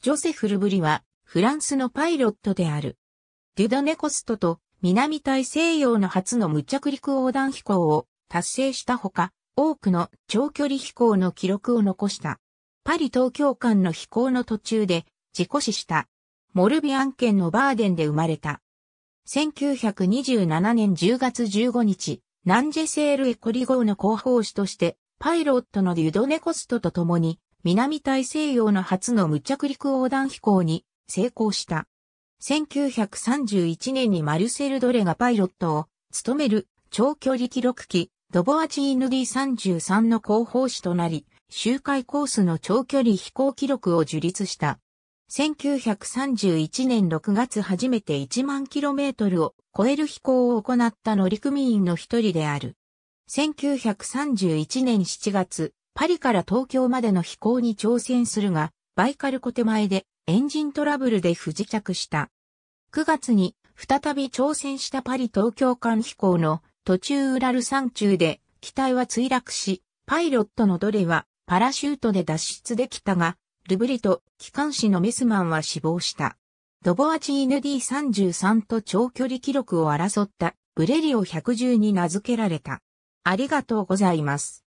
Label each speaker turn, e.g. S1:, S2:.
S1: ジョセフ・ルブリは、フランスのパイロットである。デュドネコストと南大西洋の初の無着陸横断飛行を達成したほか、多くの長距離飛行の記録を残した。パリ東京間の飛行の途中で事故死した。モルビアン県のバーデンで生まれた。1927年10月15日、ナンジェセール・エコリ号の広報誌として、パイロットのデュドネコストと共に、南大西洋の初の無着陸横断飛行に成功した。1931年にマルセル・ドレがパイロットを務める長距離記録機ドボアチーヌ D33 の広報誌となり、周回コースの長距離飛行記録を樹立した。1931年6月初めて1万キロメートルを超える飛行を行った乗組員の一人である。1931年7月、パリから東京までの飛行に挑戦するが、バイカルコ手前でエンジントラブルで不時着した。9月に再び挑戦したパリ東京間飛行の途中ウラル山中で機体は墜落し、パイロットのドレはパラシュートで脱出できたが、ルブリと機関士のメスマンは死亡した。ドボアチ ND33 と長距離記録を争ったブレリオ110に名付けられた。ありがとうございます。